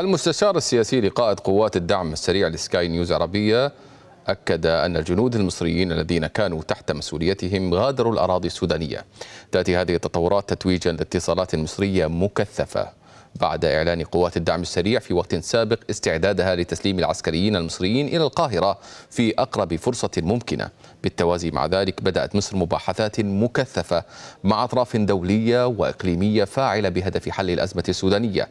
المستشار السياسي لقائد قوات الدعم السريع لسكاي نيوز عربية أكد أن الجنود المصريين الذين كانوا تحت مسؤوليتهم غادروا الأراضي السودانية تأتي هذه التطورات تتويجا لاتصالات مصرية مكثفة بعد إعلان قوات الدعم السريع في وقت سابق استعدادها لتسليم العسكريين المصريين إلى القاهرة في أقرب فرصة ممكنة بالتوازي مع ذلك بدأت مصر مباحثات مكثفة مع أطراف دولية وإقليمية فاعلة بهدف حل الأزمة السودانية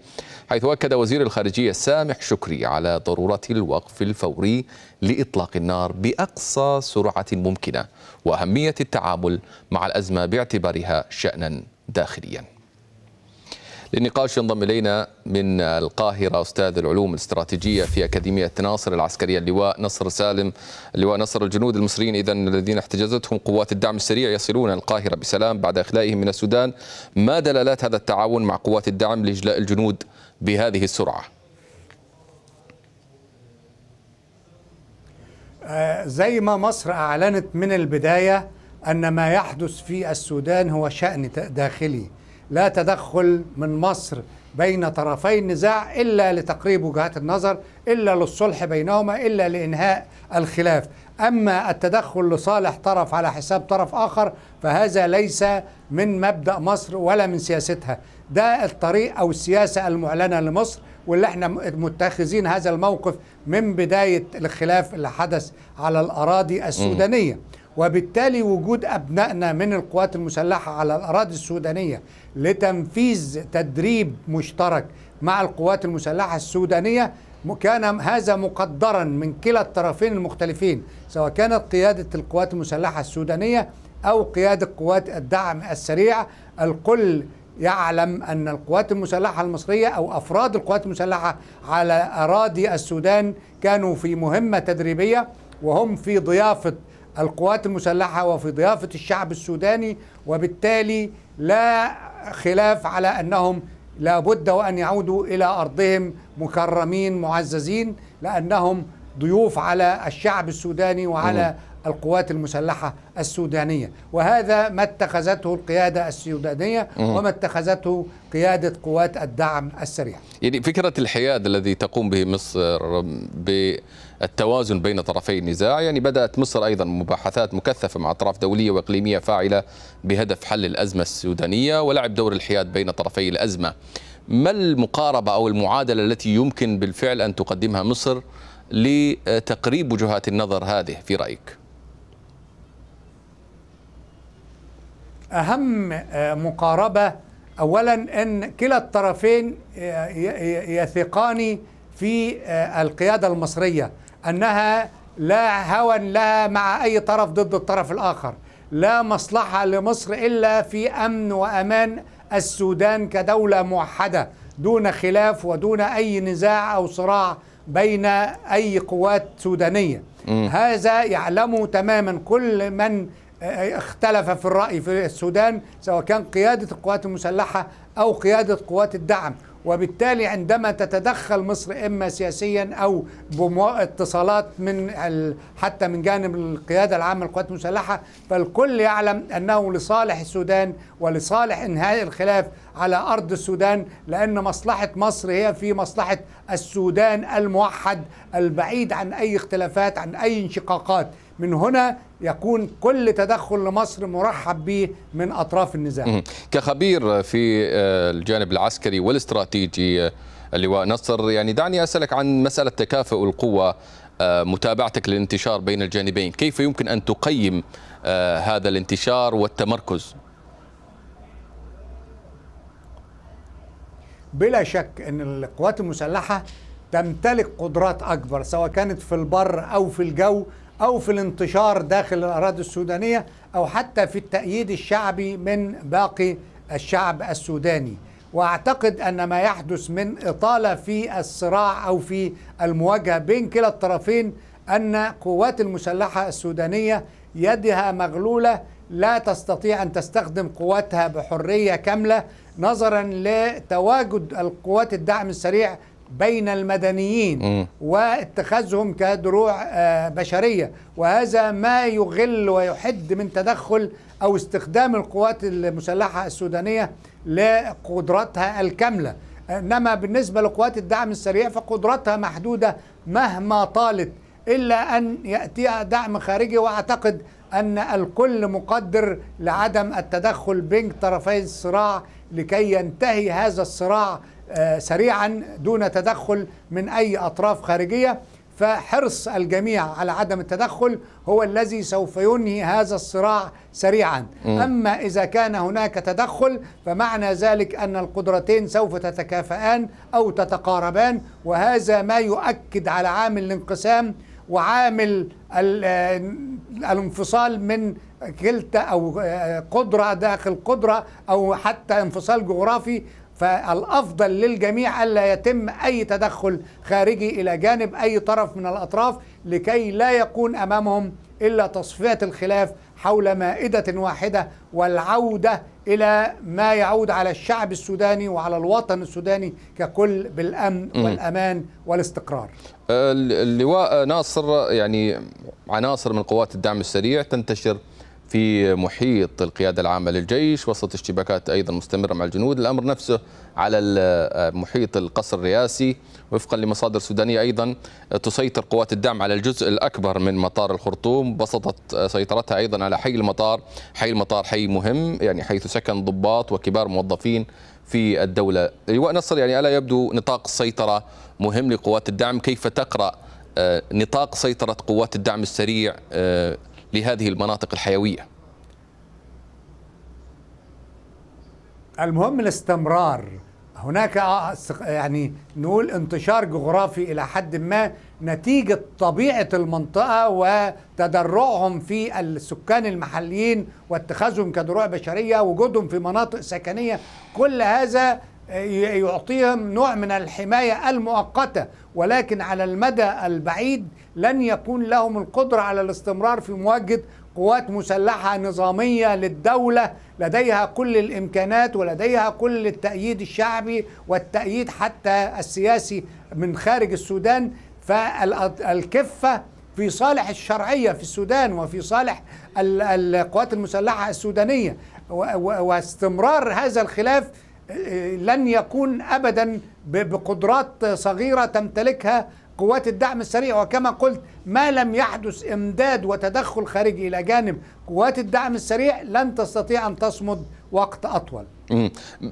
حيث أكد وزير الخارجية سامح شكري على ضرورة الوقف الفوري لإطلاق النار بأقصى سرعة ممكنة وأهمية التعامل مع الأزمة باعتبارها شأنا داخليا للنقاش ينضم الينا من القاهره استاذ العلوم الاستراتيجيه في اكاديميه ناصر العسكريه اللواء نصر سالم اللواء نصر الجنود المصريين اذا الذين احتجزتهم قوات الدعم السريع يصلون القاهره بسلام بعد اخلائهم من السودان ما دلالات هذا التعاون مع قوات الدعم لاجلاء الجنود بهذه السرعه؟ آه، زي ما مصر اعلنت من البدايه ان ما يحدث في السودان هو شان داخلي لا تدخل من مصر بين طرفي النزاع إلا لتقريب وجهات النظر إلا للصلح بينهما إلا لإنهاء الخلاف أما التدخل لصالح طرف على حساب طرف آخر فهذا ليس من مبدأ مصر ولا من سياستها ده الطريق أو السياسة المعلنة لمصر واللي احنا متخذين هذا الموقف من بداية الخلاف اللي حدث على الأراضي السودانية م. وبالتالي وجود أبنائنا من القوات المسلحة على الأراضي السودانية لتنفيذ تدريب مشترك مع القوات المسلحة السودانية كان هذا مقدرا من كلا الطرفين المختلفين سواء كانت قيادة القوات المسلحة السودانية أو قيادة قوات الدعم السريع الكل يعلم أن القوات المسلحة المصرية أو أفراد القوات المسلحة على أراضي السودان كانوا في مهمة تدريبية وهم في ضيافة القوات المسلحة وفي ضيافة الشعب السوداني وبالتالي لا خلاف على أنهم لابد وأن يعودوا إلى أرضهم مكرمين معززين لأنهم ضيوف على الشعب السوداني وعلى القوات المسلحة السودانية وهذا ما اتخذته القيادة السودانية وما اتخذته قيادة قوات الدعم السريع يعني فكرة الحياد الذي تقوم به مصر ب التوازن بين طرفي النزاع يعني بدأت مصر أيضا مباحثات مكثفة مع أطراف دولية وإقليمية فاعلة بهدف حل الأزمة السودانية ولعب دور الحياد بين طرفي الأزمة ما المقاربة أو المعادلة التي يمكن بالفعل أن تقدمها مصر لتقريب وجهات النظر هذه في رأيك؟ أهم آه، مقاربة أولا أن كلا الطرفين آه، يثقان في آه، القيادة المصرية أنها لا هوى لها مع أي طرف ضد الطرف الآخر لا مصلحة لمصر إلا في أمن وأمان السودان كدولة موحدة دون خلاف ودون أي نزاع أو صراع بين أي قوات سودانية م. هذا يعلمه تماما كل من آه، اختلف في الرأي في السودان سواء كان قيادة القوات المسلحة أو قيادة قوات الدعم وبالتالي عندما تتدخل مصر اما سياسيا او باتصالات من حتى من جانب القياده العامه للقوات المسلحه فالكل يعلم انه لصالح السودان ولصالح انهاء الخلاف على ارض السودان لان مصلحه مصر هي في مصلحه السودان الموحد البعيد عن اي اختلافات عن اي انشقاقات من هنا يكون كل تدخل لمصر مرحب به من أطراف النزاع كخبير في آه، الجانب العسكري والاستراتيجي آه، اللواء نصر يعني دعني أسألك عن مسألة تكافؤ القوى آه، متابعتك للانتشار بين الجانبين كيف يمكن أن تقيم هذا الانتشار والتمركز بلا شك أن القوات المسلحة تمتلك قدرات أكبر سواء كانت في البر أو في الجو أو في الانتشار داخل الأراضي السودانية أو حتى في التأييد الشعبي من باقي الشعب السوداني واعتقد ان ما يحدث من اطاله في الصراع او في المواجهه بين كلا الطرفين ان قوات المسلحه السودانيه يدها مغلوله لا تستطيع ان تستخدم قواتها بحريه كامله نظرا لتواجد القوات الدعم السريع بين المدنيين واتخاذهم كدروع آه، بشريه وهذا ما يغل ويحد من تدخل او استخدام القوات المسلحه السودانيه لقدراتها الكامله انما بالنسبه لقوات الدعم السريع فقدراتها محدوده مهما طالت الا ان ياتيها دعم خارجي واعتقد ان الكل مقدر لعدم التدخل بين طرفي الصراع لكي ينتهي هذا الصراع آه، سريعا دون تدخل من أي أطراف خارجية فحرص الجميع على عدم التدخل هو الذي سوف ينهي هذا الصراع سريعا م. أما إذا كان هناك تدخل فمعنى ذلك أن القدرتين سوف تتكافئان أو تتقاربان وهذا ما يؤكد على عامل الانقسام وعامل آه، الانفصال من كلتا أو آه، قدرة داخل قدرة أو حتى انفصال جغرافي فالافضل للجميع الا يتم اي تدخل خارجي الى جانب اي طرف من الاطراف لكي لا يكون امامهم الا تصفيه الخلاف حول مائده واحده والعوده الى ما يعود على الشعب السوداني وعلى الوطن السوداني ككل بالامن والامان والاستقرار. أه، اللواء ناصر يعني عناصر من قوات الدعم السريع تنتشر في محيط القيادة العامة للجيش وسط اشتباكات أيضا مستمرة مع الجنود الأمر نفسه على محيط القصر الرئاسي وفقا لمصادر سودانية أيضا تسيطر قوات الدعم على الجزء الأكبر من مطار الخرطوم بسطت سيطرتها أيضا على حي المطار حي المطار حي مهم يعني حيث سكن ضباط وكبار موظفين في الدولة لواء نصر يعني ألا يبدو نطاق السيطرة مهم لقوات الدعم كيف تقرأ آه، نطاق سيطرة قوات الدعم السريع آه، لهذه المناطق الحيوية المهم الاستمرار هناك آه، يعني نقول انتشار جغرافي الى حد ما نتيجه طبيعه المنطقه وتدرعهم في السكان المحليين واتخاذهم كدروع بشريه وجودهم في مناطق سكنيه كل هذا يعطيهم نوع من الحماية المؤقتة ولكن على المدى البعيد لن يكون لهم القدرة على الاستمرار في مواجهة قوات مسلحة نظامية للدولة لديها كل الإمكانات ولديها كل التأييد الشعبي والتأييد حتى السياسي من خارج السودان فالكفة في صالح الشرعية في السودان وفي صالح القوات المسلحة السودانية واستمرار هذا الخلاف لن يكون ابدا بقدرات صغيره تمتلكها قوات الدعم السريع وكما قلت ما لم يحدث امداد وتدخل خارجي الى جانب قوات الدعم السريع لن تستطيع ان تصمد وقت اطول.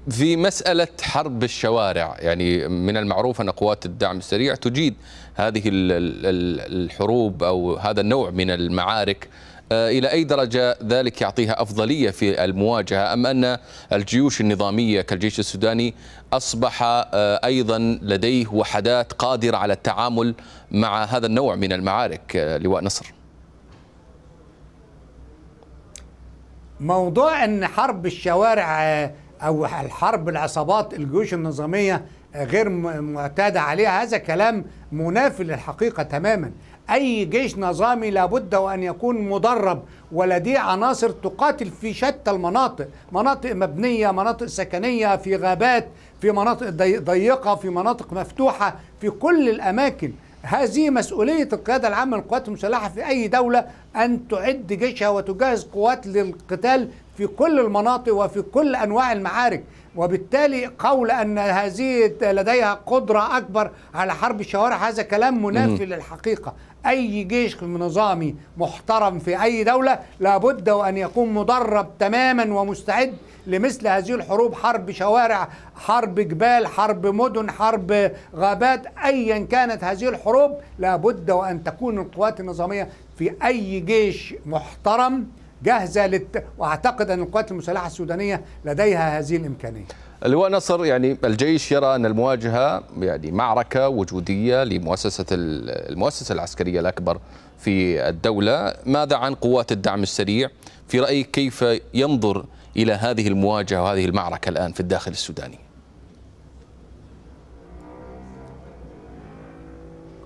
في مساله حرب الشوارع يعني من المعروف ان قوات الدعم السريع تجيد هذه الحروب او هذا النوع من المعارك آه، إلى أي درجة ذلك يعطيها أفضلية في المواجهة أم أن الجيوش النظامية كالجيش السوداني أصبح آه، أيضا لديه وحدات قادرة على التعامل مع هذا النوع من المعارك آه، لواء نصر موضوع أن حرب الشوارع أو الحرب العصابات الجيوش النظامية غير معتادة عليها هذا كلام منافي للحقيقة تماما أي جيش نظامي لابد وأن يكون مدرب ولديه عناصر تقاتل في شتى المناطق مناطق مبنية مناطق سكنية في غابات في مناطق ضيقة في مناطق مفتوحة في كل الأماكن هذه مسؤولية القيادة العامة للقوات المسلحة في أي دولة أن تعد جيشها وتجهز قوات للقتال في كل المناطق وفي كل انواع المعارك وبالتالي قول ان هذه لديها قدره اكبر على حرب الشوارع هذا كلام منافي للحقيقه اي جيش نظامي محترم في اي دوله لابد وان يكون مدرب تماما ومستعد لمثل هذه الحروب حرب شوارع حرب جبال حرب مدن حرب غابات ايا كانت هذه الحروب لابد وان تكون القوات النظاميه في اي جيش محترم جاهزه للت... واعتقد ان القوات المسلحه السودانيه لديها هذه الامكانيه اللواء نصر يعني الجيش يرى ان المواجهه يعني معركه وجوديه لمؤسسه المؤسسه العسكريه الاكبر في الدوله، ماذا عن قوات الدعم السريع؟ في رايك كيف ينظر الى هذه المواجهه وهذه المعركه الان في الداخل السوداني؟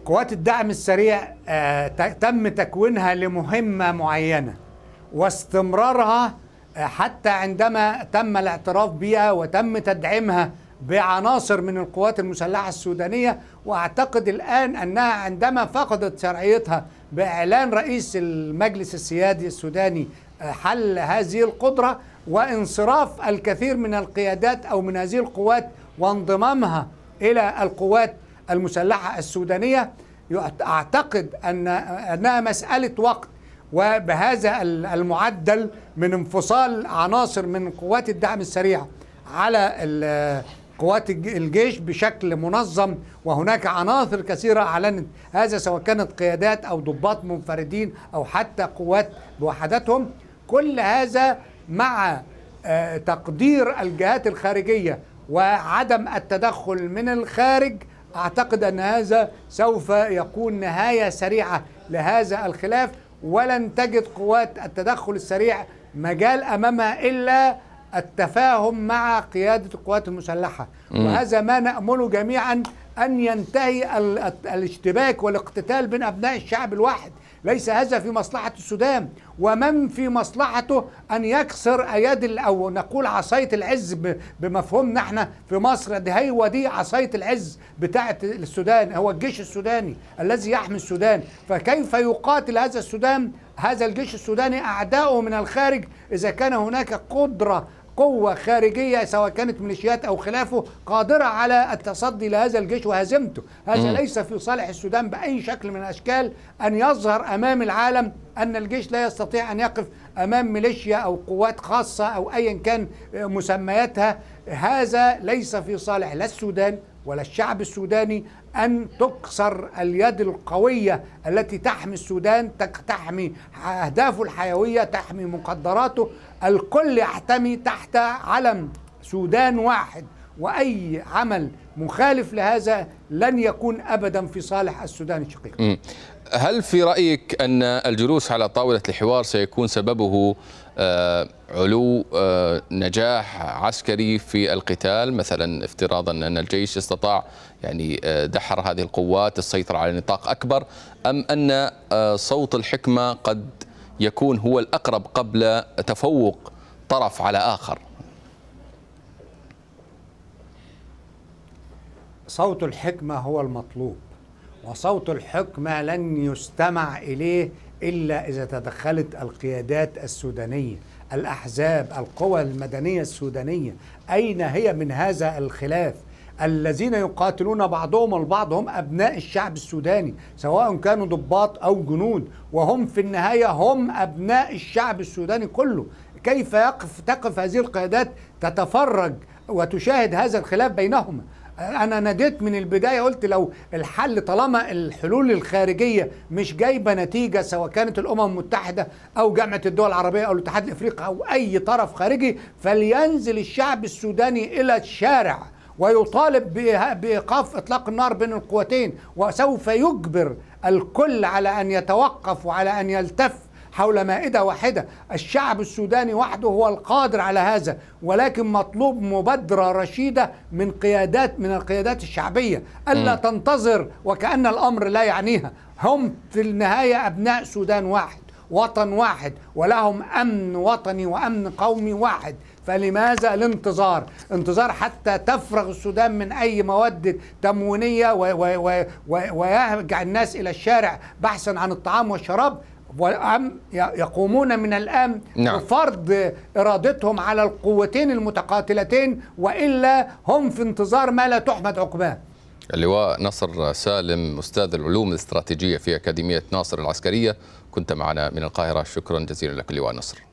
قوات الدعم السريع آه، تم تكوينها لمهمه معينه واستمرارها حتى عندما تم الاعتراف بها وتم تدعيمها بعناصر من القوات المسلحة السودانية وأعتقد الآن أنها عندما فقدت شرعيتها بإعلان رئيس المجلس السيادي السوداني آه، حل هذه القدرة وانصراف الكثير من القيادات أو من هذه القوات وانضمامها إلى القوات المسلحة السودانية أعتقد أن آه، أنها مسألة وقت وبهذا المعدل من انفصال عناصر من قوات الدعم السريع على قوات الجيش بشكل منظم وهناك عناصر كثيرة أعلنت هذا سواء كانت قيادات أو ضباط منفردين أو حتى قوات بوحداتهم كل هذا مع آه، تقدير الجهات الخارجية وعدم التدخل من الخارج أعتقد أن هذا سوف يكون نهاية سريعة لهذا الخلاف ولن تجد قوات التدخل السريع مجال امامها الا التفاهم مع قياده القوات المسلحه م. وهذا ما نامله جميعا ان ينتهي الاشتباك والاقتتال بين ابناء الشعب الواحد ليس هذا في مصلحة السودان ومن في مصلحته أن يكسر أيادي أو نقول عصاية العز بمفهومنا احنا في مصر دي هي ودي عصاية العز بتاعة السودان هو الجيش السوداني الذي يحمي السودان فكيف يقاتل هذا السودان هذا الجيش السوداني أعداؤه من الخارج إذا كان هناك قدرة قوة خارجية سواء كانت ميليشيات أو خلافه قادرة على التصدي لهذا الجيش وهزيمته هذا ليس في صالح السودان بأي شكل من الأشكال أن يظهر أمام العالم أن الجيش لا يستطيع أن يقف أمام ميليشيا أو قوات خاصة أو أيا كان مسمياتها هذا ليس في صالح لا السودان ولا الشعب السوداني أن تكسر اليد القوية التي تحمي السودان تحمي أهدافه الحيوية تحمي مقدراته الكل يحتمي تحت علم سودان واحد واي عمل مخالف لهذا لن يكون ابدا في صالح السودان الشقيق. هل في رايك ان الجلوس على طاوله الحوار سيكون سببه آه، علو آه، نجاح عسكري في القتال مثلا افتراضا ان الجيش استطاع يعني آه، دحر هذه القوات السيطره على نطاق اكبر ام ان صوت الحكمه قد يكون هو الاقرب قبل تفوق طرف على اخر؟ صوت الحكمة هو المطلوب وصوت الحكمة لن يستمع إليه إلا إذا تدخلت القيادات السودانية الأحزاب القوى المدنية السودانية أين هي من هذا الخلاف الذين يقاتلون بعضهم البعض هم أبناء الشعب السوداني سواء كانوا ضباط أو جنود وهم في النهاية هم أبناء الشعب السوداني كله كيف يقف تقف هذه القيادات تتفرج وتشاهد هذا الخلاف بينهما انا ناديت من البدايه قلت لو الحل طالما الحلول الخارجيه مش جايبه نتيجه سواء كانت الامم المتحده او جامعه الدول العربيه او الاتحاد الافريقي او اي طرف خارجي فلينزل الشعب السوداني الى الشارع ويطالب بايقاف اطلاق النار بين القوتين وسوف يجبر الكل على ان يتوقف وعلى ان يلتف حول مائدة واحدة الشعب السوداني وحده هو القادر على هذا ولكن مطلوب مبادرة رشيدة من قيادات من القيادات الشعبية ألا م. تنتظر وكأن الأمر لا يعنيها هم في النهاية أبناء سودان واحد وطن واحد ولهم أمن وطني وأمن قومي واحد فلماذا الانتظار انتظار حتى تفرغ السودان من أي مواد تموينية ويهجع الناس إلى الشارع بحثا عن الطعام والشراب يقومون من الآن نعم. بفرض إرادتهم على القوتين المتقاتلتين وإلا هم في انتظار ما لا تحمد عقباه اللواء نصر سالم أستاذ العلوم الاستراتيجية في أكاديمية ناصر العسكرية كنت معنا من القاهرة شكرا جزيلا لك اللواء نصر